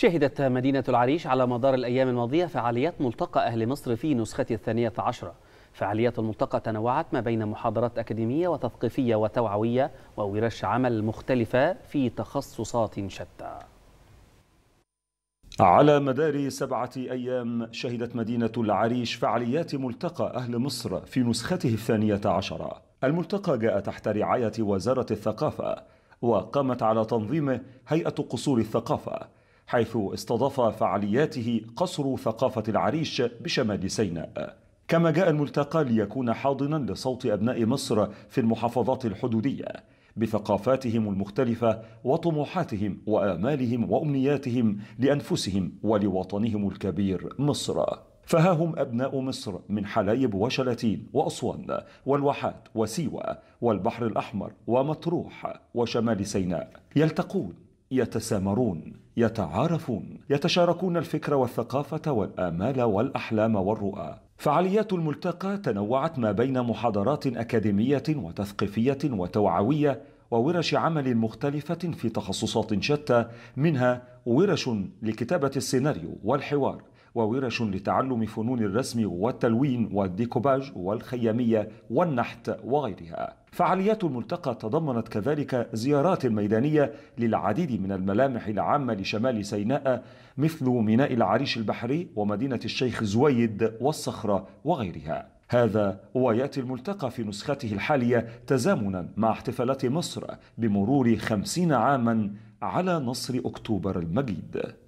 شهدت مدينة العريش على مدار الأيام الماضية فعاليات ملتقى أهل مصر في نسخة الثانية عشرة فعاليات الملتقى تنوعت ما بين محاضرات أكاديمية وتثقيفية وتوعوية وورش عمل مختلفة في تخصصات شتى على مدار سبعة أيام شهدت مدينة العريش فعاليات ملتقى أهل مصر في نسخته الثانية عشرة الملتقى جاء تحت رعاية وزارة الثقافة وقامت على تنظيمه هيئة قصور الثقافة حيث استضاف فعالياته قصر ثقافة العريش بشمال سيناء كما جاء الملتقى ليكون حاضنا لصوت أبناء مصر في المحافظات الحدودية بثقافاتهم المختلفة وطموحاتهم وآمالهم وأمنياتهم لأنفسهم ولوطنهم الكبير مصر فها هم أبناء مصر من حلايب وشلاتين وأسوان والواحات وسيوة والبحر الأحمر ومطروح وشمال سيناء يلتقون يتسامرون يتعارفون يتشاركون الفكر والثقافة والآمال والأحلام والرؤى فعاليات الملتقى تنوعت ما بين محاضرات أكاديمية وتثقيفية وتوعوية وورش عمل مختلفة في تخصصات شتى منها ورش لكتابة السيناريو والحوار وورش لتعلم فنون الرسم والتلوين والديكوباج والخيامية والنحت وغيرها فعاليات الملتقى تضمنت كذلك زيارات ميدانية للعديد من الملامح العامة لشمال سيناء مثل ميناء العريش البحري ومدينة الشيخ زويد والصخرة وغيرها هذا وياتي الملتقى في نسخته الحاليه تزامنا مع احتفالات مصر بمرور خمسين عاما على نصر اكتوبر المجيد